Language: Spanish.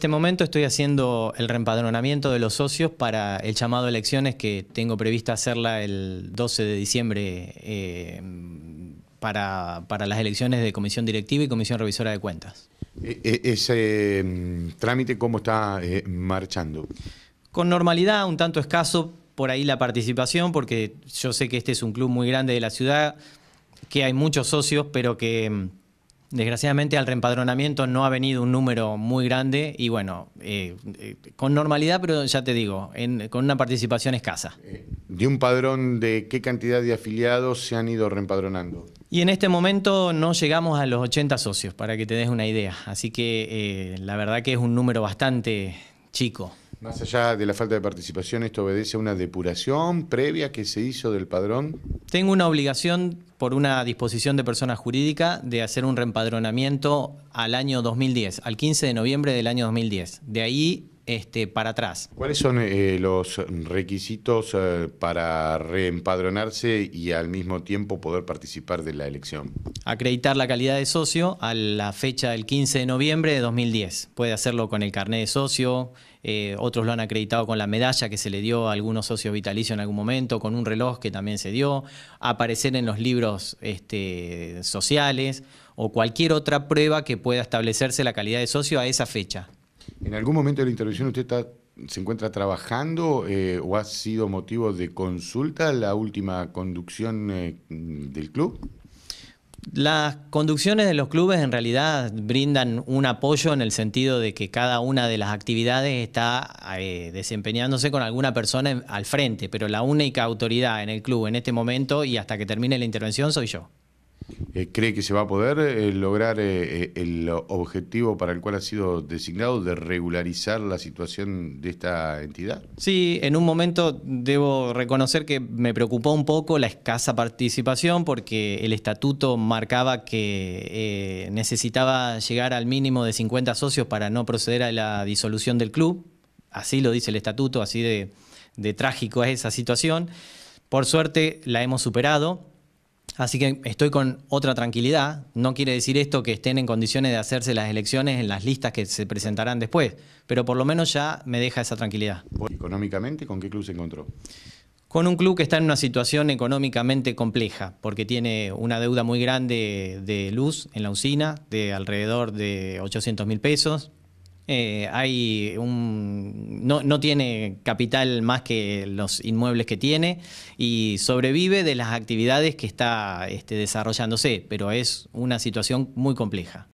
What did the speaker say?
este momento estoy haciendo el reempadronamiento de los socios para el llamado a elecciones que tengo prevista hacerla el 12 de diciembre eh, para, las elecciones de comisión directiva y comisión revisora de cuentas. E, e, ¿Ese mm, trámite cómo está eh, marchando? Con normalidad, un tanto escaso por ahí la participación, porque yo sé que este es un club muy grande de la ciudad, que hay muchos socios, pero que mm, Desgraciadamente al reempadronamiento no ha venido un número muy grande y bueno, eh, eh, con normalidad, pero ya te digo, con una participación escasa. Eh, ¿De un padrón de qué cantidad de afiliados se han ido reempadronando? Y en este momento no llegamos a los 80 socios, para que te des una idea. Así que la verdad que es un número bastante chico. Más allá de la falta de participación, ¿esto obedece a una depuración previa que se hizo del padrón? Tengo una obligación por una disposición de persona jurídica de hacer un reempadronamiento al año 2010, al 15 de noviembre del año 2010. De ahí este, para atrás. ¿Cuáles son eh, los requisitos eh, para reempadronarse y al mismo tiempo poder participar de la elección? acreditar la calidad de socio a la fecha del 15 de noviembre de 2010. Puede hacerlo con el carnet de socio, eh, otros lo han acreditado con la medalla que se le dio a algunos socios vitalicios en algún momento, con un reloj que también se dio, aparecer en los libros este, sociales o cualquier otra prueba que pueda establecerse la calidad de socio a esa fecha. ¿En algún momento de la intervención usted se encuentra trabajando eh, o ha sido motivo de consulta la última conducción eh, del club? Las conducciones de los clubes en realidad brindan un apoyo en el sentido de que cada una de las actividades está eh, desempeñándose con alguna persona al frente, pero la única autoridad en el club en este momento y hasta que termine la intervención soy yo. Eh, cree que se va a poder eh, lograr eh, el objetivo para el cual ha sido designado de regularizar la situación de esta entidad? Sí, en un momento debo reconocer que me preocupó un poco la escasa participación porque el estatuto marcaba que necesitaba llegar al mínimo de 50 socios para no proceder a la disolución del club. Así lo dice el estatuto, así de, de trágico es esa situación. Por suerte la hemos superado Así que estoy con otra tranquilidad. No quiere decir esto que estén en condiciones de hacerse las elecciones en las listas que se presentarán después, pero por lo menos ya me deja esa tranquilidad. ¿Económicamente con qué club se encontró? Con un club que está en una situación económicamente compleja, porque tiene una deuda muy grande de luz en la usina, de alrededor de 800 mil pesos. Eh, hay un, no, tiene capital más que los inmuebles que tiene y sobrevive de las actividades que está este, desarrollándose, pero es una situación muy compleja.